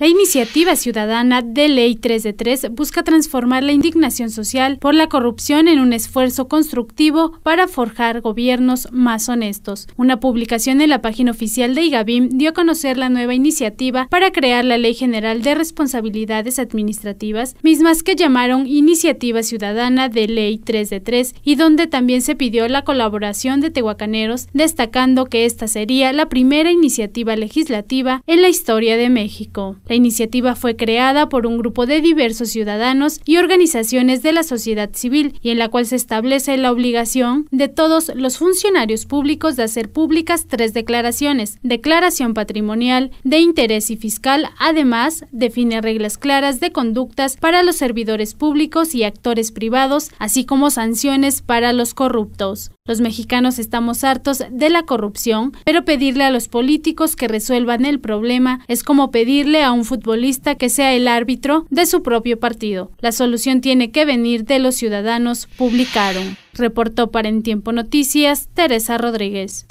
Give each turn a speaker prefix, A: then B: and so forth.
A: La iniciativa ciudadana de Ley 3 de 3 busca transformar la indignación social por la corrupción en un esfuerzo constructivo para forjar gobiernos más honestos. Una publicación en la página oficial de IGABIM dio a conocer la nueva iniciativa para crear la Ley General de Responsabilidades Administrativas, mismas que llamaron Iniciativa Ciudadana de Ley 3 de 3 y donde también se pidió la colaboración de tehuacaneros, destacando que esta sería la primera iniciativa legislativa en la historia de México. La iniciativa fue creada por un grupo de diversos ciudadanos y organizaciones de la sociedad civil y en la cual se establece la obligación de todos los funcionarios públicos de hacer públicas tres declaraciones, declaración patrimonial, de interés y fiscal, además define reglas claras de conductas para los servidores públicos y actores privados, así como sanciones para los corruptos. Los mexicanos estamos hartos de la corrupción, pero pedirle a los políticos que resuelvan el problema es como pedirle a un futbolista que sea el árbitro de su propio partido. La solución tiene que venir de los ciudadanos, publicaron. Reportó para En Tiempo Noticias Teresa Rodríguez.